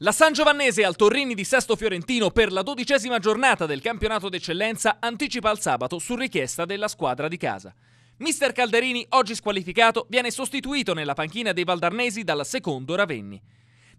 La San Giovannese al Torrini di Sesto Fiorentino per la dodicesima giornata del campionato d'eccellenza anticipa al sabato su richiesta della squadra di casa. Mister Calderini, oggi squalificato, viene sostituito nella panchina dei Valdarnesi dal secondo Ravenni.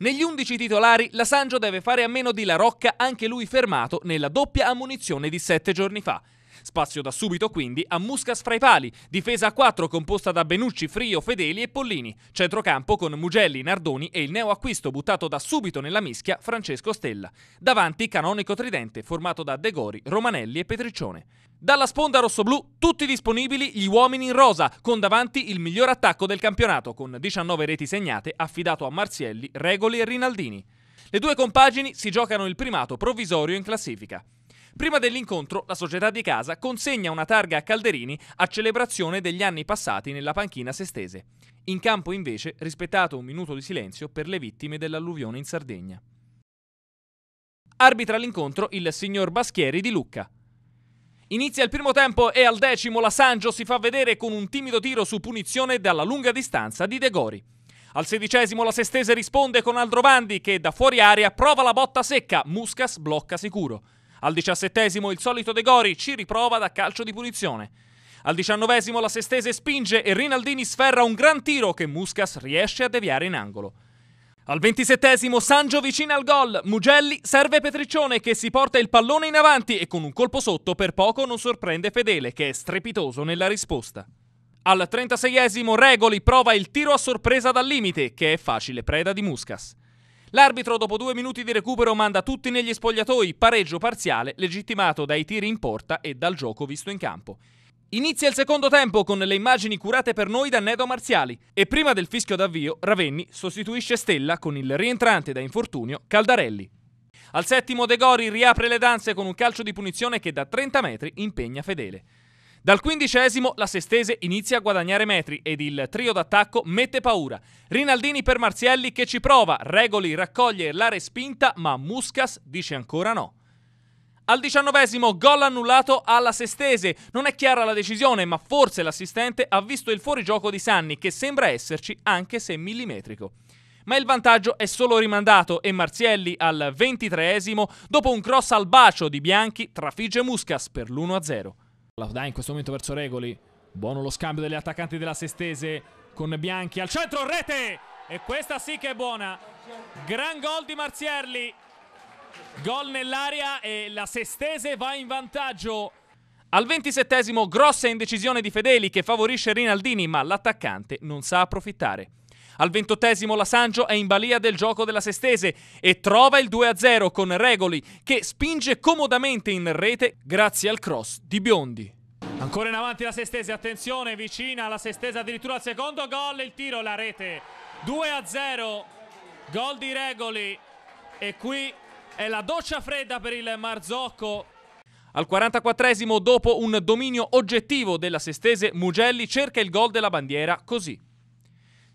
Negli 11 titolari, la Sangio deve fare a meno di La Rocca, anche lui fermato nella doppia ammunizione di sette giorni fa. Spazio da subito quindi a Muscas fra i pali, difesa a 4 composta da Benucci, Frio, Fedeli e Pollini, centrocampo con Mugelli, Nardoni e il neoacquisto buttato da subito nella mischia Francesco Stella. Davanti canonico tridente formato da Degori, Romanelli e Petriccione. Dalla sponda rossoblù tutti disponibili gli uomini in rosa, con davanti il miglior attacco del campionato, con 19 reti segnate affidato a Marzielli, Regoli e Rinaldini. Le due compagini si giocano il primato provvisorio in classifica. Prima dell'incontro, la società di casa consegna una targa a Calderini a celebrazione degli anni passati nella panchina sestese. In campo, invece, rispettato un minuto di silenzio per le vittime dell'alluvione in Sardegna. Arbitra l'incontro il signor Baschieri di Lucca. Inizia il primo tempo e al decimo la Sangio si fa vedere con un timido tiro su punizione dalla lunga distanza di De Gori. Al sedicesimo la Sestese risponde con Aldrovandi che da fuori aria prova la botta secca, Muscas blocca sicuro. Al diciassettesimo il solito De Gori ci riprova da calcio di punizione. Al diciannovesimo la Sestese spinge e Rinaldini sferra un gran tiro che Muscas riesce a deviare in angolo. Al ventisettesimo Sangio vicina al gol, Mugelli serve Petriccione che si porta il pallone in avanti e con un colpo sotto per poco non sorprende Fedele che è strepitoso nella risposta. Al trentaseiesimo Regoli prova il tiro a sorpresa dal limite che è facile preda di Muscas. L'arbitro dopo due minuti di recupero manda tutti negli spogliatoi, pareggio parziale legittimato dai tiri in porta e dal gioco visto in campo. Inizia il secondo tempo con le immagini curate per noi da Nedo Marziali e prima del fischio d'avvio Ravenni sostituisce Stella con il rientrante da infortunio Caldarelli. Al settimo De Gori riapre le danze con un calcio di punizione che da 30 metri impegna Fedele. Dal quindicesimo la Sestese inizia a guadagnare metri ed il trio d'attacco mette paura. Rinaldini per Marzielli che ci prova, Regoli raccoglie la respinta ma Muscas dice ancora no. Al diciannovesimo gol annullato alla Sestese. Non è chiara la decisione, ma forse l'assistente ha visto il fuorigioco di Sanni, che sembra esserci anche se millimetrico. Ma il vantaggio è solo rimandato e Marzielli al ventitreesimo, dopo un cross al bacio di Bianchi, trafigge Muscas per l'1-0. Dai in questo momento verso Regoli. Buono lo scambio degli attaccanti della Sestese con Bianchi al centro, rete! E questa sì che è buona. Gran gol di Marzierli. Gol nell'aria e la Sestese va in vantaggio. Al ventisettesimo grossa indecisione di Fedeli che favorisce Rinaldini, ma l'attaccante non sa approfittare. Al ventottesimo la Sangio è in balia del gioco della Sestese e trova il 2-0 con Regoli che spinge comodamente in rete grazie al cross di Biondi. Ancora in avanti la Sestese, attenzione, vicina alla Sestese addirittura al secondo gol, il tiro, la rete 2-0, gol di Regoli e qui è la doccia fredda per il Marzocco al 44esimo, dopo un dominio oggettivo della Sestese, Mugelli cerca il gol della bandiera così.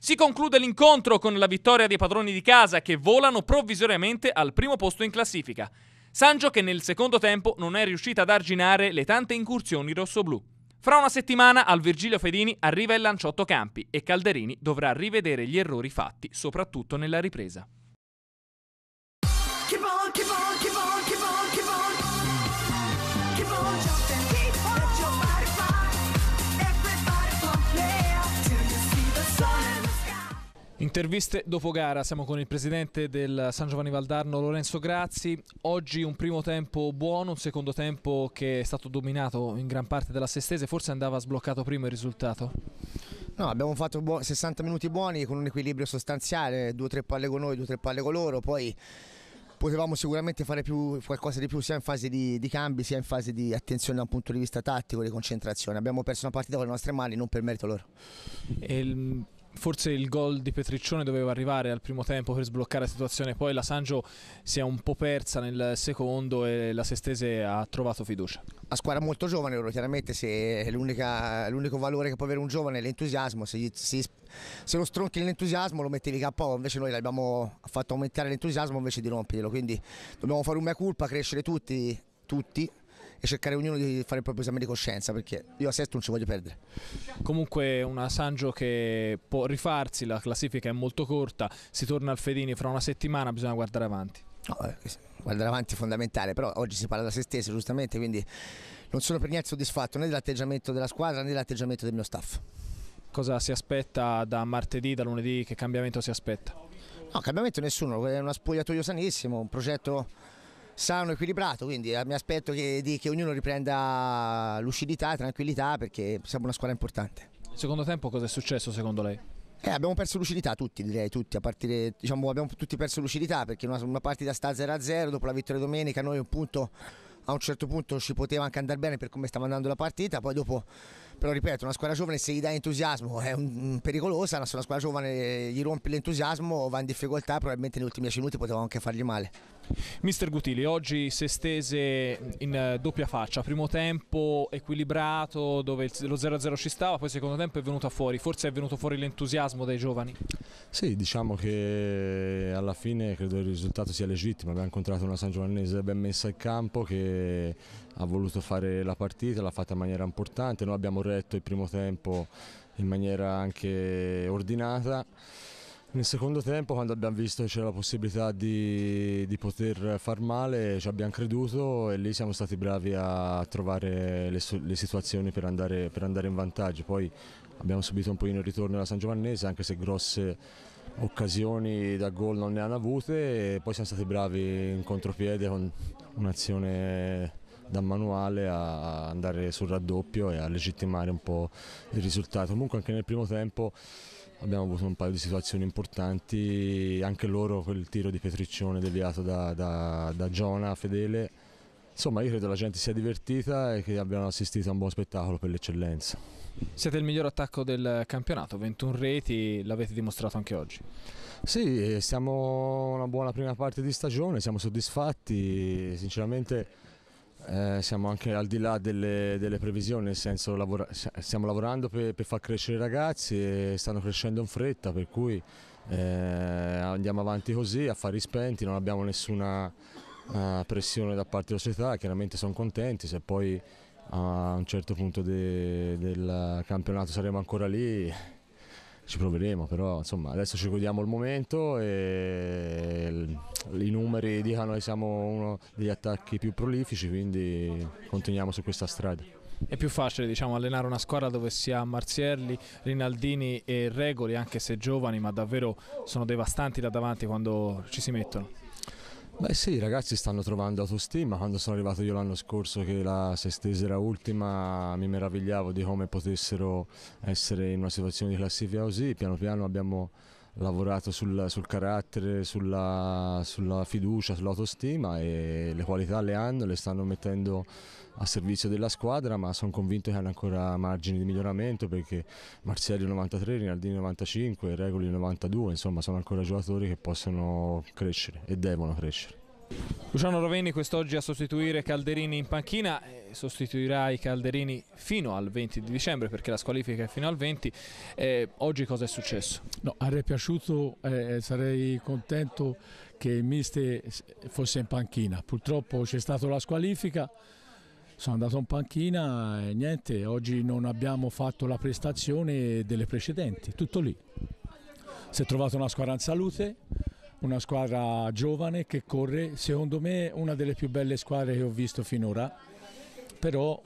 Si conclude l'incontro con la vittoria dei padroni di casa che volano provvisoriamente al primo posto in classifica. Sangio che nel secondo tempo non è riuscita ad arginare le tante incursioni rossoblù. Fra una settimana al Virgilio Fedini arriva il Lanciotto Campi e Calderini dovrà rivedere gli errori fatti, soprattutto nella ripresa. Interviste dopo gara, siamo con il presidente del San Giovanni Valdarno Lorenzo Grazzi, oggi un primo tempo buono, un secondo tempo che è stato dominato in gran parte dalla Sestese, forse andava sbloccato prima il risultato? No, abbiamo fatto 60 minuti buoni con un equilibrio sostanziale, due o tre palle con noi, due o tre palle con loro, poi potevamo sicuramente fare più, qualcosa di più sia in fase di, di, cambi sia in fase di attenzione da un punto di vista tattico, di concentrazione. Abbiamo perso una partita con le nostre mani, non per merito loro. E forse il gol di Petriccione doveva arrivare al primo tempo per sbloccare la situazione, poi la Sanjo si è un po' persa nel secondo e la Sestese ha trovato fiducia. La squadra molto giovane loro, chiaramente se l'unico valore che può avere un giovane è l'entusiasmo, se, se, se, lo stronchi l'entusiasmo lo metti mettevi capo, invece noi l'abbiamo fatto aumentare l'entusiasmo invece di romperlo, quindi dobbiamo fare un mea culpa, crescere tutti, tutti e cercare ognuno di fare il proprio esame di coscienza perché io a sesto non ci voglio perdere. Comunque una Sangio che può rifarsi, la classifica è molto corta, si torna al Fedini fra una settimana, bisogna guardare avanti. No, eh, guardare avanti è fondamentale, però oggi si parla da se stesso giustamente, quindi non sono per niente soddisfatto né dell'atteggiamento della squadra né dell'atteggiamento del mio staff. Cosa si aspetta da martedì, da lunedì, che cambiamento si aspetta? No, cambiamento nessuno, è una spogliatoio sanissimo, un progetto sano e equilibrato, quindi eh, mi aspetto che, di, che ognuno riprenda lucidità e tranquillità perché siamo una squadra importante. Secondo tempo cosa è successo secondo lei? Eh, abbiamo perso lucidità tutti, direi tutti, partire, diciamo, abbiamo tutti perso lucidità perché una, una partita sta 0-0, dopo la vittoria domenica noi un punto a un certo punto ci poteva anche andare bene per come stava andando la partita, poi dopo, però ripeto, una squadra giovane se gli dà entusiasmo è un, pericolosa, se una squadra giovane gli rompe l'entusiasmo va in difficoltà, probabilmente negli ultimi 10 minuti poteva anche fargli male. Mister Gutili, oggi si è stese in eh, doppia faccia, primo tempo equilibrato dove lo 0-0 ci stava, poi secondo tempo è venuto fuori, forse è venuto fuori l'entusiasmo dei giovani? Sì, diciamo che alla fine credo il risultato sia legittimo, abbiamo incontrato una San Giovannese ben messa in campo che ha voluto fare la partita, l'ha fatta in maniera importante, noi abbiamo retto il primo tempo in maniera anche ordinata nel secondo tempo quando abbiamo visto che c'era la possibilità di, di, poter far male ci abbiamo creduto e lì siamo stati bravi a trovare le, le situazioni per andare, per andare, in vantaggio. Poi abbiamo subito un pochino il ritorno alla San Giovannese anche se grosse occasioni da gol non ne hanno avute e poi siamo stati bravi in contropiede con un'azione da manuale a andare sul raddoppio e a legittimare un po' il risultato. Comunque anche nel primo tempo abbiamo avuto un paio di situazioni importanti, anche loro quel tiro di Petriccione deviato da, da, da Giona Fedele. Insomma, io credo la gente sia divertita e che abbiano assistito a un buon spettacolo per l'eccellenza. Siete il miglior attacco del campionato, 21 reti, l'avete dimostrato anche oggi. Sì, siamo una buona prima parte di stagione, siamo soddisfatti, sinceramente eh, siamo anche al di là delle, delle previsioni, nel senso lavora, stiamo lavorando per, per, far crescere i ragazzi e stanno crescendo in fretta, per cui eh, andiamo avanti così, a fari spenti, non abbiamo nessuna eh, pressione da parte della società, chiaramente sono contenti, se poi a un certo punto de, del campionato saremo ancora lì ci proveremo, però insomma adesso ci godiamo il momento e i numeri dicono che siamo uno degli attacchi più prolifici, quindi continuiamo su questa strada. È più facile diciamo, allenare una squadra dove si ha Marzierli, Rinaldini e Regoli, anche se giovani, ma davvero sono devastanti da davanti quando ci si mettono. Beh sì, i ragazzi stanno trovando autostima, quando sono arrivato io l'anno scorso che la sestese era ultima mi meravigliavo di come potessero essere in una situazione di classifica così, piano piano abbiamo lavorato sul, sul carattere, sulla, sulla, fiducia, sull'autostima e le qualità le hanno, le stanno mettendo a servizio della squadra ma sono convinto che hanno ancora margini di miglioramento perché Marzielli 93, Rinaldini 95, Regoli 92 insomma sono ancora giocatori che possono crescere e devono crescere. Luciano Roveni quest'oggi a sostituire Calderini in panchina, sostituirà i Calderini fino al 20 di dicembre perché la squalifica è fino al 20. Eh, oggi cosa è successo? No, avrei piaciuto, eh, sarei contento che il Miste fosse in panchina. Purtroppo c'è stata la squalifica, sono andato in panchina e niente, oggi non abbiamo fatto la prestazione delle precedenti, tutto lì. Si è trovata una squadra in salute una squadra giovane che corre, secondo me una delle più belle squadre che ho visto finora, però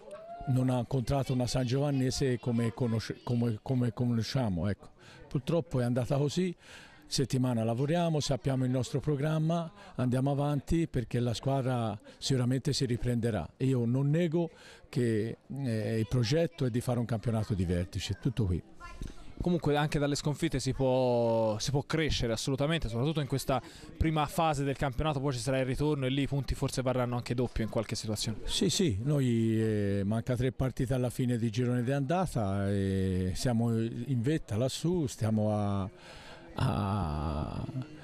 non ha incontrato una San Giovannese come, conosce, come, come conosciamo. Ecco. Purtroppo è andata così, settimana lavoriamo, sappiamo il nostro programma, andiamo avanti perché la squadra sicuramente si riprenderà. Io non nego che eh, il progetto è di fare un campionato di vertice, tutto qui comunque anche dalle sconfitte si può, si può, crescere assolutamente, soprattutto in questa prima fase del campionato, poi ci sarà il ritorno e lì i punti forse varranno anche doppio in qualche situazione. Sì, sì, noi eh, manca tre partite alla fine di girone di andata, siamo in vetta lassù, stiamo a... a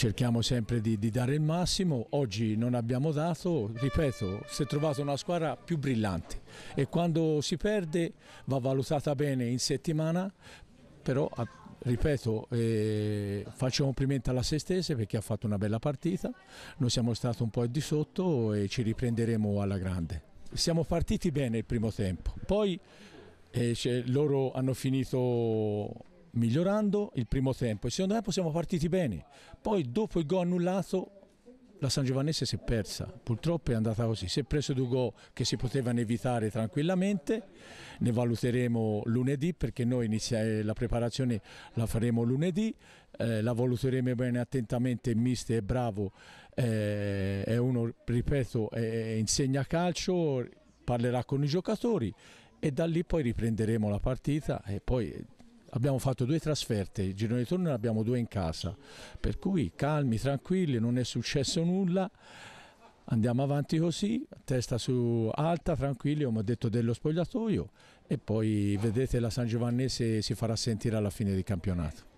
cerchiamo sempre di, di, dare il massimo, oggi non abbiamo dato, ripeto, si è trovata una squadra più brillante e quando si perde va valutata bene in settimana, però ripeto, eh, faccio complimenti alla se stessa perché ha fatto una bella partita, noi siamo stati un po' di sotto e ci riprenderemo alla grande. Siamo partiti bene il primo tempo, poi eh, loro hanno finito migliorando il primo tempo. e Il secondo tempo siamo partiti bene, poi dopo il gol annullato la San Giovannese si è persa, purtroppo è andata così, si è preso due gol che si potevano evitare tranquillamente, ne valuteremo lunedì perché noi inizia, eh, la preparazione la faremo lunedì, eh, la valuteremo bene attentamente, Miste è bravo, eh, è uno, ripeto, eh, insegna calcio, parlerà con i giocatori e da lì poi riprenderemo la partita e poi abbiamo fatto due trasferte, il girone di torno ne abbiamo due in casa, per cui calmi, tranquilli, non è successo nulla. Andiamo avanti così, testa su alta, tranquilli, come ho detto dello spogliatoio e poi vedete la San Giovannese si farà sentire alla fine del campionato.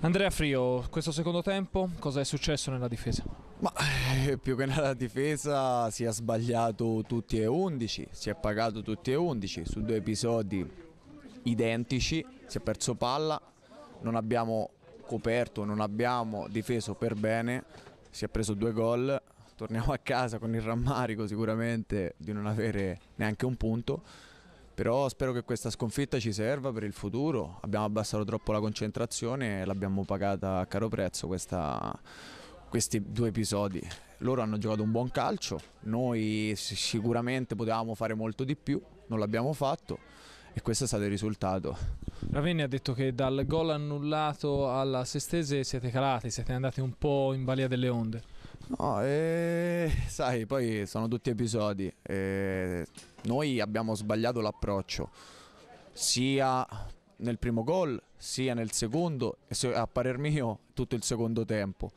Andrea Frio, questo secondo tempo cosa è successo nella difesa? Ma, eh, più che nella difesa si è sbagliato tutti e 11, si è pagato tutti e 11 su due episodi identici, si è perso palla, non abbiamo coperto, non abbiamo difeso per bene, si è preso due gol, torniamo a casa con il rammarico sicuramente di non avere neanche un punto, però spero che questa sconfitta ci serva per il futuro, abbiamo abbassato troppo la concentrazione e l'abbiamo pagata a caro prezzo questa, questi due episodi. Loro hanno giocato un buon calcio, noi sicuramente potevamo fare molto di più, non l'abbiamo fatto e questo è stato il risultato. Ravenni ha detto che dal gol annullato alla Sestese siete calati, siete andati un po' in balia delle onde. No, eh, sai, poi sono tutti episodi. Eh, noi abbiamo sbagliato l'approccio sia nel primo gol sia nel secondo, a parer mio tutto il secondo tempo.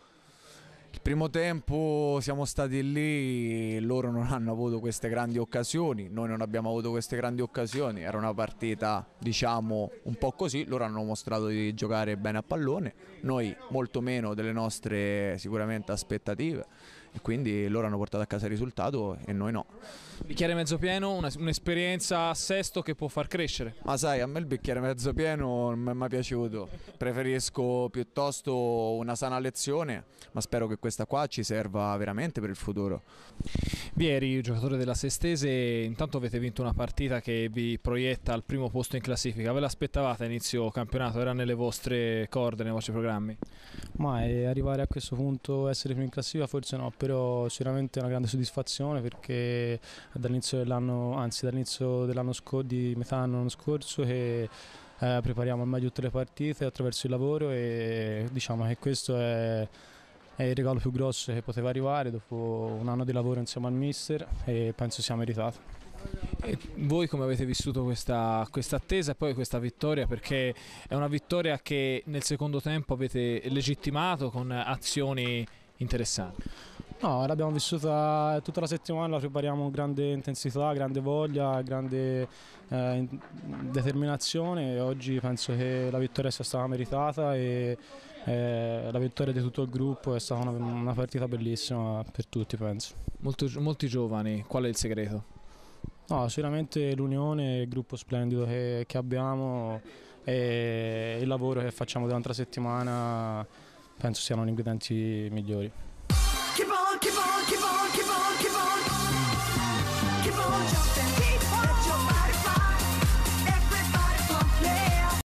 Il primo tempo siamo stati lì, loro non hanno avuto queste grandi occasioni, noi non abbiamo avuto queste grandi occasioni, era una partita diciamo un po' così, loro hanno mostrato di giocare bene a pallone, noi molto meno delle nostre sicuramente aspettative e quindi loro hanno portato a casa il risultato e noi no. Bicchiere mezzo pieno, una, un'esperienza a sesto che può far crescere. Ma sai, a me il bicchiere mezzo pieno non mi è mai piaciuto, preferisco piuttosto una sana lezione, ma spero che questa qua ci serva veramente per il futuro. Vieri, giocatore della Sestese, intanto avete vinto una partita che vi proietta al primo posto in classifica, ve l'aspettavate a inizio campionato? Era nelle vostre corde, nei vostri programmi? Ma eh, arrivare a questo punto, essere primo in classifica, forse no, però sicuramente una grande soddisfazione perché dall'inizio dell'anno, anzi dall'inizio dell'anno scorso, di metà anno scorso, che eh, prepariamo al meglio tutte le partite attraverso il lavoro e diciamo che questo è, è, il regalo più grosso che poteva arrivare dopo un anno di lavoro insieme al mister e penso sia meritato. E voi come avete vissuto questa, attesa e poi questa vittoria? Perché è una vittoria che nel secondo tempo avete legittimato con azioni interessanti. No, l'abbiamo vissuta tutta la settimana, la prepariamo con grande intensità, grande voglia, grande eh, determinazione. Oggi penso che la vittoria sia stata meritata e eh, la vittoria di tutto il gruppo è stata una, una partita bellissima per tutti, penso. Molto, molti giovani, qual è il segreto? No, sicuramente l'unione, il gruppo splendido che, che, abbiamo e il lavoro che facciamo durante la settimana penso siano gli ingredienti migliori.